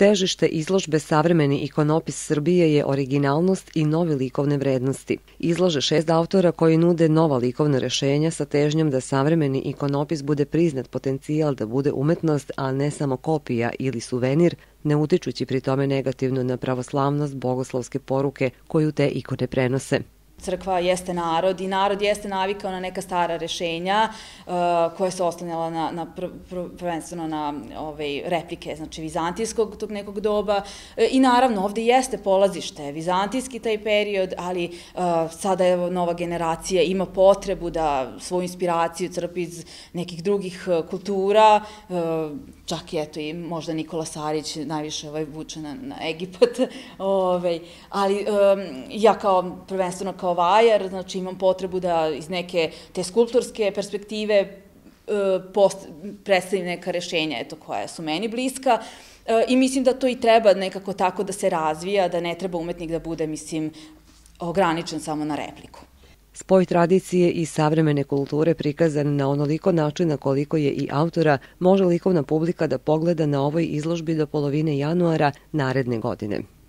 Težište izložbe Savremeni ikonopis Srbije je originalnost i nove likovne vrednosti. Izlaže šest autora koji nude nova likovna rešenja sa težnjom da savremeni ikonopis bude priznat potencijal da bude umetnost, a ne samo kopija ili suvenir, ne utičući pri tome negativno na pravoslavnost bogoslovske poruke koju te ikone prenose crkva jeste narod i narod jeste navikao na neka stara rešenja uh, koja se oslanjala na, na pr, pr, prvenstveno na ove ovaj, replike, znači vizantijskog tog nekog doba e, i naravno ovde jeste polazište, vizantijski taj period, ali uh, sada je nova generacija ima potrebu da svoju inspiraciju crpi iz nekih drugih uh, kultura, čak i eto i možda Nikola Sarić najviše ovaj, vuče na, na Egipat, ovaj, ali um, ja kao prvenstveno kao kao vajar, znači imam potrebu da iz neke te skulptorske perspektive e, post, predstavim neka rešenja eto, koja su meni bliska e, i mislim da to i treba nekako tako da se razvija, da ne treba umetnik da bude, mislim, ograničen samo na repliku. Spoj tradicije i savremene kulture prikazan na onoliko načina koliko je i autora može likovna publika da pogleda na ovoj izložbi do polovine januara naredne godine.